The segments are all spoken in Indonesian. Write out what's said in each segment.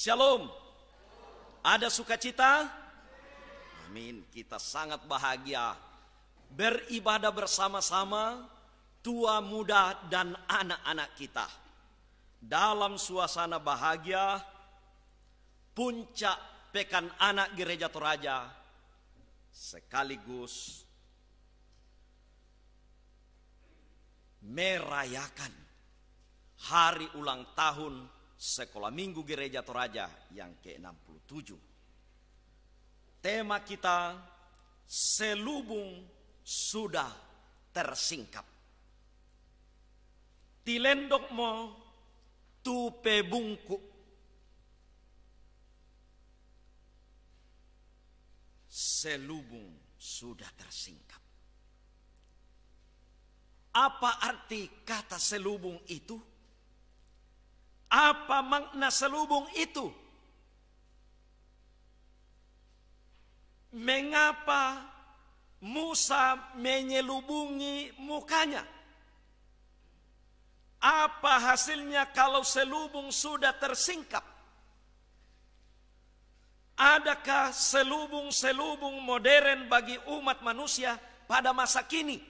Shalom. Ada sukacita? Amin. Kita sangat bahagia beribadah bersama-sama tua muda dan anak-anak kita. Dalam suasana bahagia puncak pekan anak gereja Toraja sekaligus merayakan hari ulang tahun Sekolah Minggu Gereja Toraja yang ke-67. Tema kita selubung sudah tersingkap. Tilendok mo tupe bungku. Selubung sudah tersingkap. Apa arti kata selubung itu? Apa makna selubung itu? Mengapa Musa menyelubungi mukanya? Apa hasilnya kalau selubung sudah tersingkap? Adakah selubung-selubung modern bagi umat manusia pada masa kini?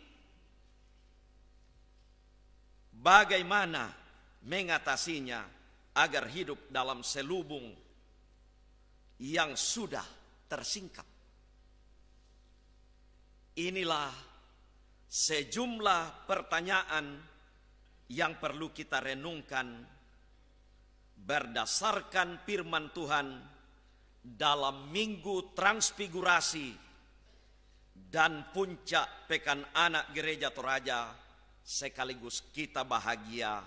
Bagaimana mengatasinya agar hidup dalam selubung yang sudah tersingkap. Inilah sejumlah pertanyaan yang perlu kita renungkan berdasarkan firman Tuhan dalam minggu transfigurasi dan puncak pekan anak gereja Toraja sekaligus kita bahagia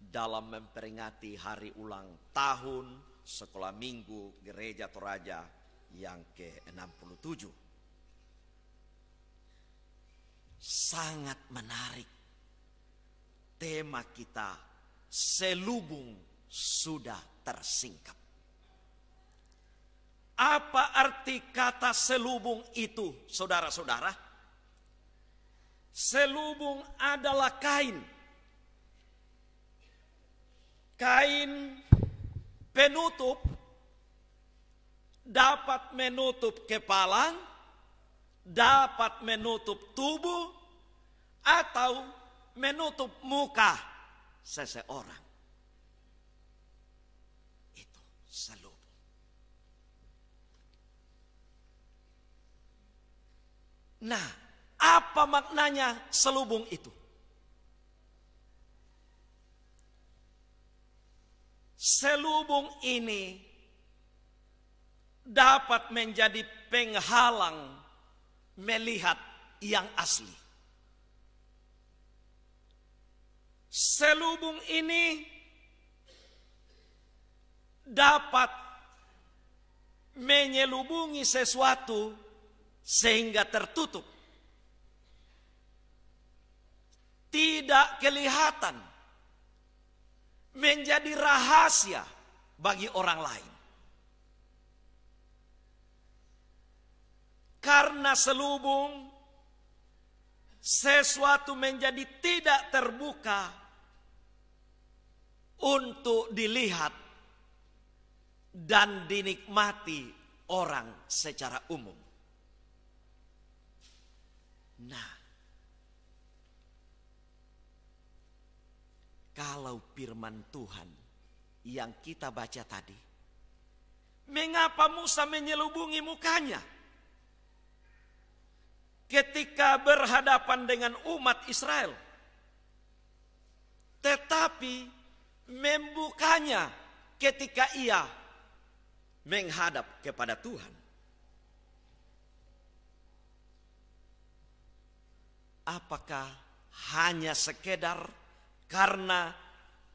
dalam memperingati hari ulang tahun Sekolah Minggu Gereja Toraja yang ke-67. Sangat menarik tema kita selubung sudah tersingkap. Apa arti kata selubung itu, saudara-saudara? Selubung adalah kain kain penutup dapat menutup kepala, dapat menutup tubuh, atau menutup muka seseorang. Itu selubung. Nah, apa maknanya selubung itu? selubung ini dapat menjadi penghalang melihat yang asli. Selubung ini dapat menyelubungi sesuatu sehingga tertutup. Tidak kelihatan menjadi rahasia bagi orang lain. Karena selubung sesuatu menjadi tidak terbuka untuk dilihat dan dinikmati orang secara umum. Nah, Kalau firman Tuhan yang kita baca tadi, mengapa Musa menyelubungi mukanya? Ketika berhadapan dengan umat Israel, tetapi membukanya ketika ia menghadap kepada Tuhan. apakah hanya sekedar karena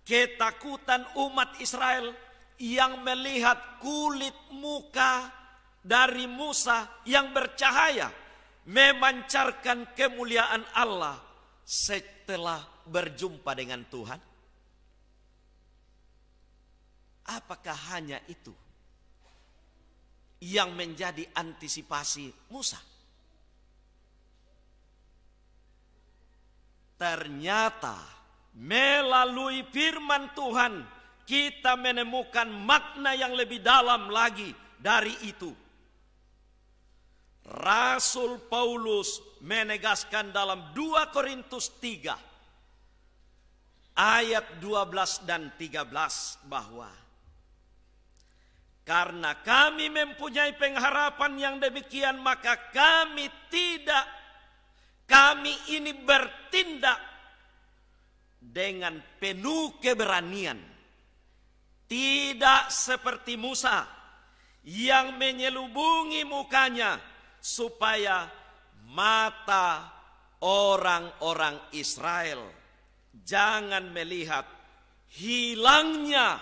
ketakutan umat Israel yang melihat kulit muka dari Musa yang bercahaya memancarkan kemuliaan Allah setelah berjumpa dengan Tuhan? Apakah hanya itu yang menjadi antisipasi Musa? Ternyata melalui firman Tuhan kita menemukan makna yang lebih dalam lagi dari itu. Rasul Paulus menegaskan dalam 2 Korintus 3 ayat 12 dan 13 bahwa karena kami mempunyai pengharapan yang demikian maka kami tidak kami ini bertindak dengan penuh keberanian. Tidak seperti Musa yang menyelubungi mukanya supaya mata orang-orang Israel jangan melihat hilangnya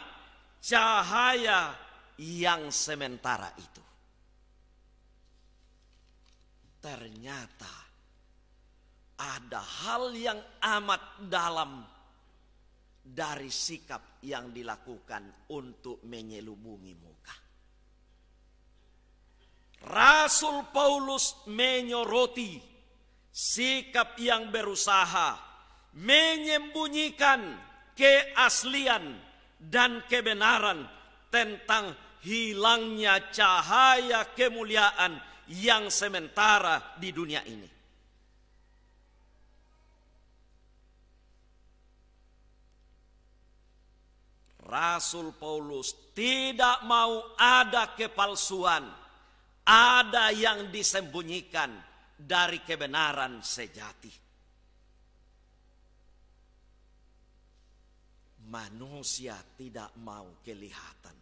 cahaya yang sementara itu. Ternyata ada hal yang amat dalam dari sikap yang dilakukan untuk menyelubungi muka. Rasul Paulus menyoroti sikap yang berusaha menyembunyikan keaslian dan kebenaran tentang hilangnya cahaya kemuliaan yang sementara di dunia ini. Rasul Paulus tidak mau ada kepalsuan, ada yang disembunyikan dari kebenaran sejati. Manusia tidak mau kelihatan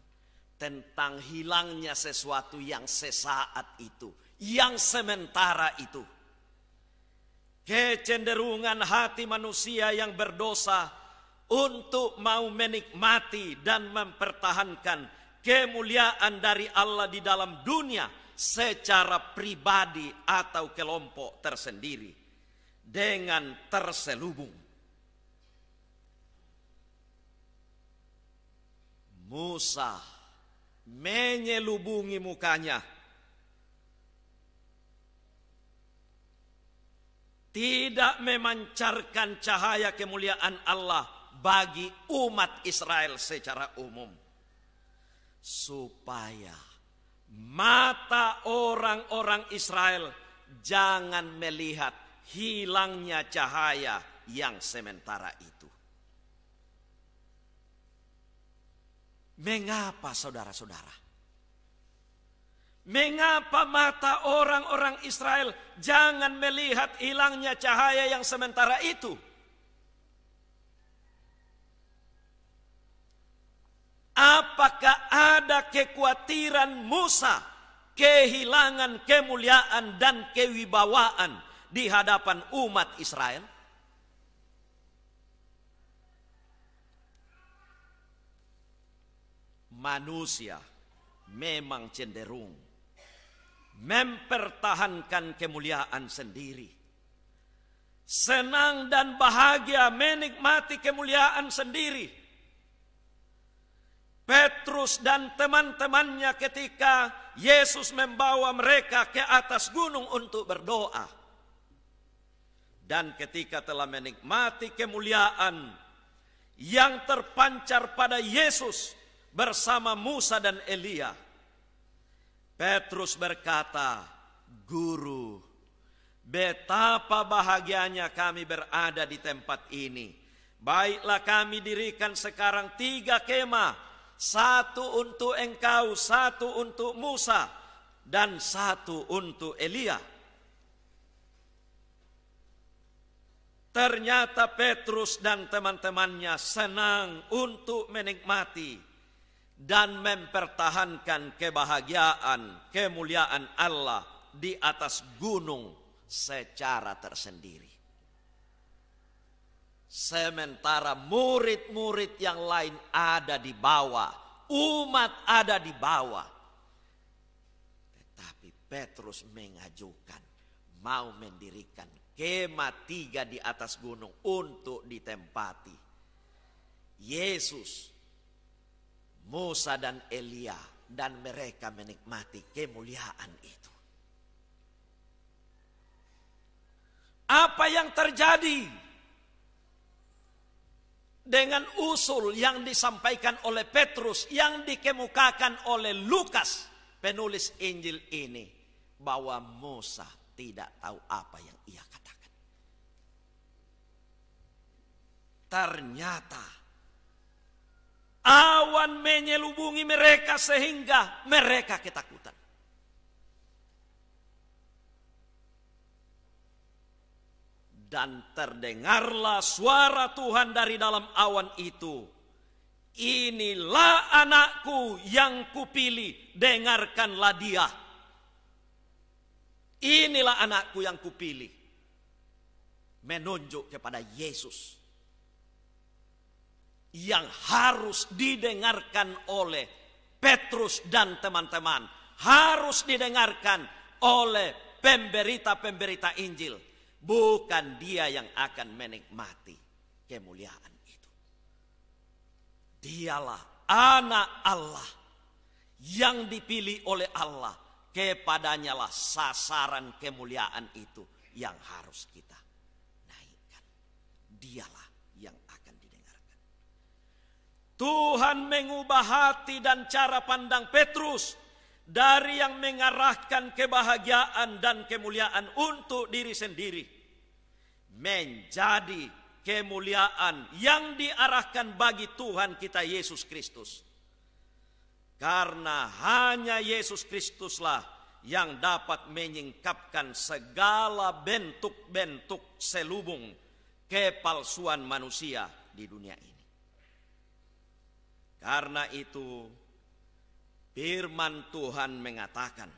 tentang hilangnya sesuatu yang sesaat itu, yang sementara itu. Kecenderungan hati manusia yang berdosa untuk mau menikmati dan mempertahankan kemuliaan dari Allah di dalam dunia secara pribadi atau kelompok tersendiri dengan terselubung. Musa menyelubungi mukanya. Tidak memancarkan cahaya kemuliaan Allah bagi umat Israel secara umum. Supaya mata orang-orang Israel jangan melihat hilangnya cahaya yang sementara itu. Mengapa saudara-saudara? Mengapa mata orang-orang Israel jangan melihat hilangnya cahaya yang sementara itu? Apakah ada kekhawatiran Musa kehilangan kemuliaan dan kewibawaan di hadapan umat Israel? Manusia memang cenderung mempertahankan kemuliaan sendiri. Senang dan bahagia menikmati kemuliaan sendiri Petrus dan teman-temannya ketika Yesus membawa mereka ke atas gunung untuk berdoa. Dan ketika telah menikmati kemuliaan yang terpancar pada Yesus bersama Musa dan Elia. Petrus berkata, "Guru, betapa bahagianya kami berada di tempat ini." Baiklah kami dirikan sekarang tiga kemah satu untuk engkau, satu untuk Musa, dan satu untuk Elia. Ternyata Petrus dan teman-temannya senang untuk menikmati dan mempertahankan kebahagiaan, kemuliaan Allah di atas gunung secara tersendiri. Sementara murid-murid yang lain ada di bawah. Umat ada di bawah. Tetapi Petrus mengajukan. Mau mendirikan kemah tiga di atas gunung untuk ditempati. Yesus, Musa dan Elia dan mereka menikmati kemuliaan itu. Apa yang terjadi? dengan usul yang disampaikan oleh Petrus yang dikemukakan oleh Lukas penulis Injil ini bahwa Musa tidak tahu apa yang ia katakan. Ternyata awan menyelubungi mereka sehingga mereka ketakutan. Dan terdengarlah suara Tuhan dari dalam awan itu. Inilah anakku yang kupilih, dengarkanlah dia. Inilah anakku yang kupilih. Menunjuk kepada Yesus. Yang harus didengarkan oleh Petrus dan teman-teman. Harus didengarkan oleh pemberita-pemberita Injil Bukan dia yang akan menikmati kemuliaan itu. Dialah anak Allah yang dipilih oleh Allah. Kepadanya lah sasaran kemuliaan itu yang harus kita naikkan. Dialah yang akan didengarkan. Tuhan mengubah hati dan cara pandang Petrus dari yang mengarahkan kebahagiaan dan kemuliaan untuk diri sendiri menjadi kemuliaan yang diarahkan bagi Tuhan kita Yesus Kristus. Karena hanya Yesus Kristuslah yang dapat menyingkapkan segala bentuk-bentuk selubung kepalsuan manusia di dunia ini. Karena itu, Firman Tuhan mengatakan,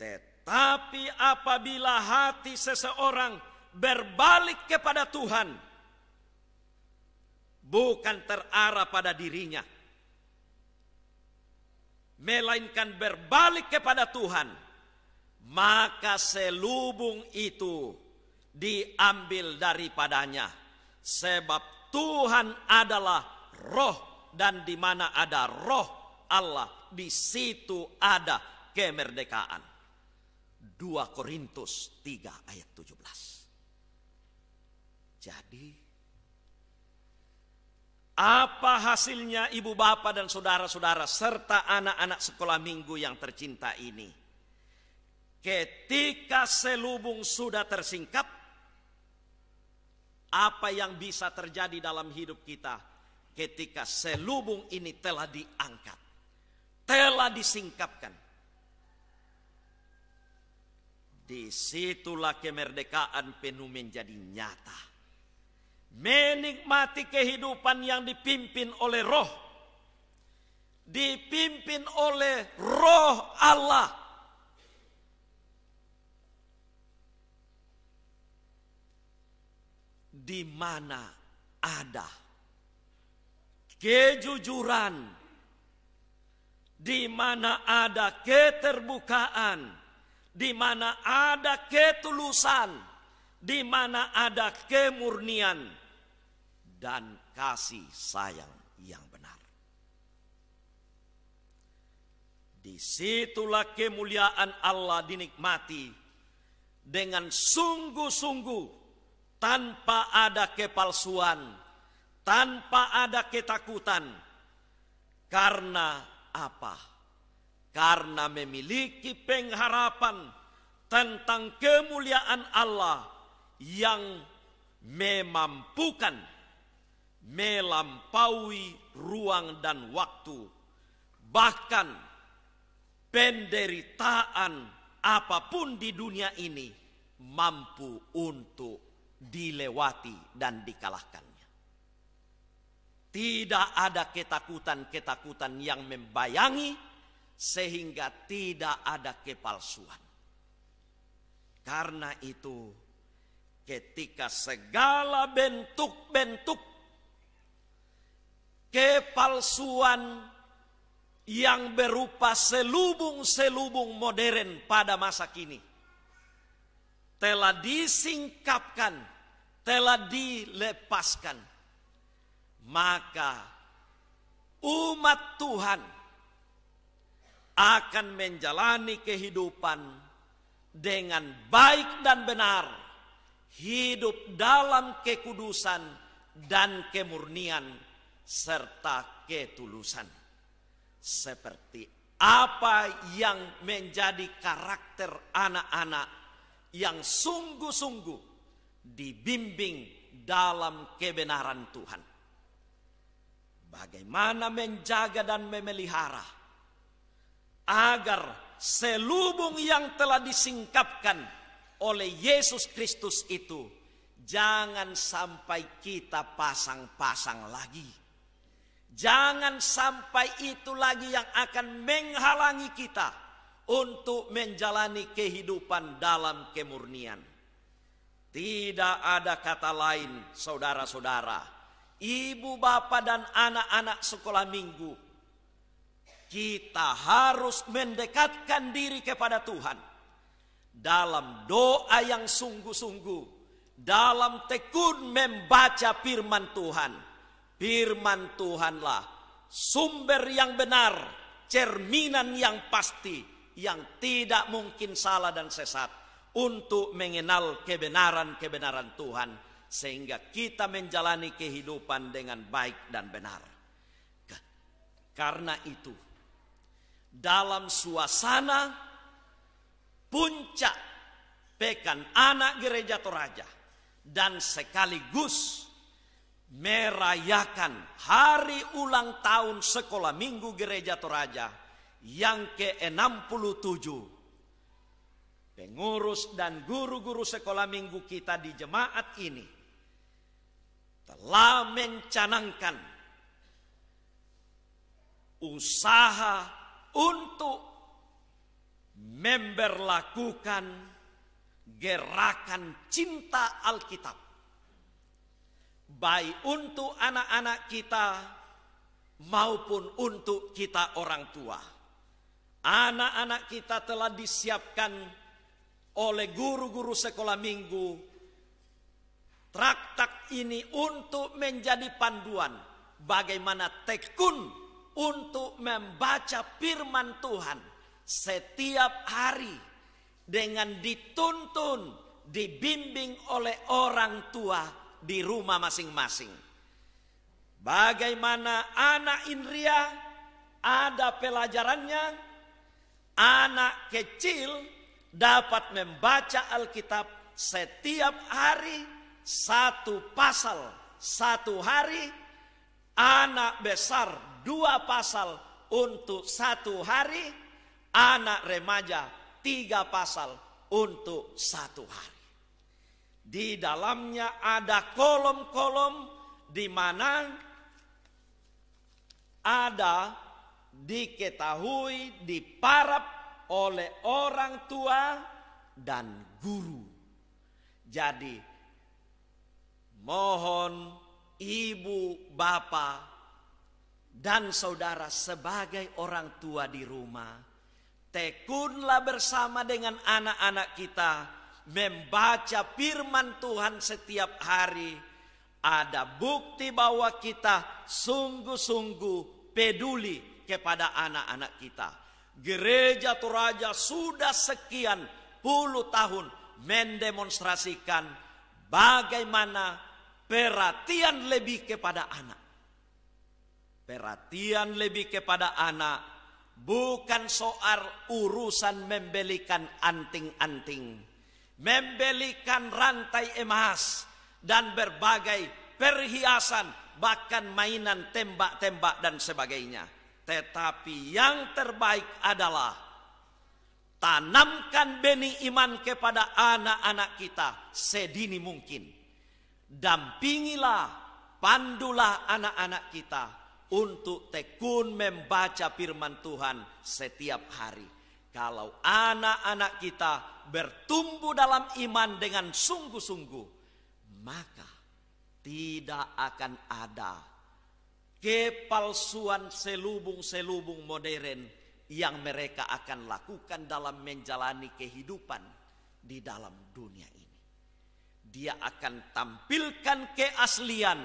tetapi apabila hati seseorang berbalik kepada Tuhan, bukan terarah pada dirinya, melainkan berbalik kepada Tuhan, maka selubung itu diambil daripadanya, sebab Tuhan adalah roh dan di mana ada roh Allah, di situ ada kemerdekaan. 2 Korintus 3 ayat 17. Jadi apa hasilnya ibu bapa dan saudara-saudara serta anak-anak sekolah minggu yang tercinta ini? Ketika selubung sudah tersingkap, apa yang bisa terjadi dalam hidup kita? ketika selubung ini telah diangkat, telah disingkapkan. Disitulah kemerdekaan penuh menjadi nyata. Menikmati kehidupan yang dipimpin oleh roh. Dipimpin oleh roh Allah. Di mana ada kejujuran, di mana ada keterbukaan, di mana ada ketulusan, di mana ada kemurnian, dan kasih sayang yang benar. Disitulah kemuliaan Allah dinikmati dengan sungguh-sungguh tanpa ada kepalsuan tanpa ada ketakutan. Karena apa? Karena memiliki pengharapan tentang kemuliaan Allah yang memampukan melampaui ruang dan waktu, bahkan penderitaan apapun di dunia ini mampu untuk dilewati dan dikalahkan. Tidak ada ketakutan-ketakutan yang membayangi sehingga tidak ada kepalsuan. Karena itu ketika segala bentuk-bentuk kepalsuan yang berupa selubung-selubung modern pada masa kini telah disingkapkan, telah dilepaskan maka umat Tuhan akan menjalani kehidupan dengan baik dan benar, hidup dalam kekudusan dan kemurnian serta ketulusan. Seperti apa yang menjadi karakter anak-anak yang sungguh-sungguh dibimbing dalam kebenaran Tuhan. Bagaimana menjaga dan memelihara agar selubung yang telah disingkapkan oleh Yesus Kristus itu jangan sampai kita pasang-pasang lagi. Jangan sampai itu lagi yang akan menghalangi kita untuk menjalani kehidupan dalam kemurnian. Tidak ada kata lain, saudara-saudara ibu bapak dan anak-anak sekolah minggu. Kita harus mendekatkan diri kepada Tuhan dalam doa yang sungguh-sungguh, dalam tekun membaca firman Tuhan. Firman Tuhanlah sumber yang benar, cerminan yang pasti, yang tidak mungkin salah dan sesat untuk mengenal kebenaran-kebenaran Tuhan sehingga kita menjalani kehidupan dengan baik dan benar. Karena itu, dalam suasana puncak pekan anak gereja Toraja dan sekaligus merayakan hari ulang tahun sekolah minggu gereja Toraja yang ke-67 pengurus dan guru-guru sekolah minggu kita di jemaat ini telah mencanangkan usaha untuk memberlakukan gerakan cinta Alkitab. Baik untuk anak-anak kita maupun untuk kita orang tua. Anak-anak kita telah disiapkan oleh guru-guru sekolah minggu Traktat ini untuk menjadi panduan bagaimana tekun untuk membaca firman Tuhan setiap hari dengan dituntun, dibimbing oleh orang tua di rumah masing-masing. Bagaimana anak Indria ada pelajarannya, anak kecil dapat membaca Alkitab setiap hari satu pasal satu hari, anak besar dua pasal untuk satu hari, anak remaja tiga pasal untuk satu hari. Di dalamnya ada kolom-kolom di mana ada diketahui diparap oleh orang tua dan guru. Jadi mohon ibu, bapak, dan saudara sebagai orang tua di rumah. Tekunlah bersama dengan anak-anak kita membaca firman Tuhan setiap hari. Ada bukti bahwa kita sungguh-sungguh peduli kepada anak-anak kita. Gereja Toraja sudah sekian puluh tahun mendemonstrasikan bagaimana perhatian lebih kepada anak. Perhatian lebih kepada anak bukan soal urusan membelikan anting-anting, membelikan rantai emas dan berbagai perhiasan, bahkan mainan tembak-tembak dan sebagainya. Tetapi yang terbaik adalah tanamkan benih iman kepada anak-anak kita sedini mungkin Dampingilah, pandulah anak-anak kita untuk tekun membaca firman Tuhan setiap hari. Kalau anak-anak kita bertumbuh dalam iman dengan sungguh-sungguh, maka tidak akan ada kepalsuan selubung-selubung modern yang mereka akan lakukan dalam menjalani kehidupan di dalam dunia dia akan tampilkan keaslian,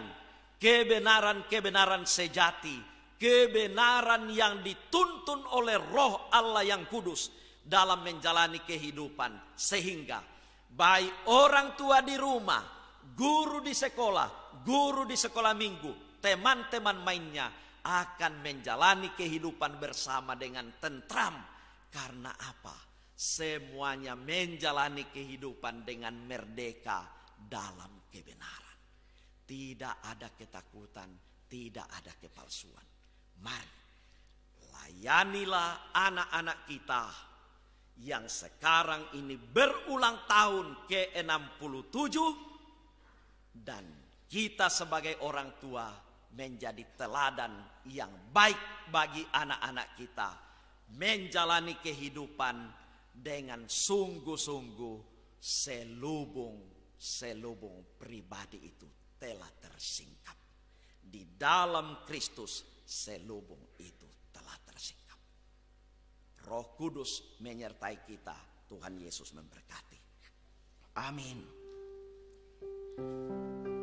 kebenaran-kebenaran sejati, kebenaran yang dituntun oleh roh Allah yang kudus dalam menjalani kehidupan. Sehingga baik orang tua di rumah, guru di sekolah, guru di sekolah minggu, teman-teman mainnya akan menjalani kehidupan bersama dengan tentram. Karena apa? Semuanya menjalani kehidupan dengan merdeka dalam kebenaran. Tidak ada ketakutan, tidak ada kepalsuan. Mari, layanilah anak-anak kita yang sekarang ini berulang tahun ke-67 dan kita sebagai orang tua menjadi teladan yang baik bagi anak-anak kita menjalani kehidupan dengan sungguh-sungguh selubung selubung pribadi itu telah tersingkap. Di dalam Kristus selubung itu telah tersingkap. Roh Kudus menyertai kita. Tuhan Yesus memberkati. Amin.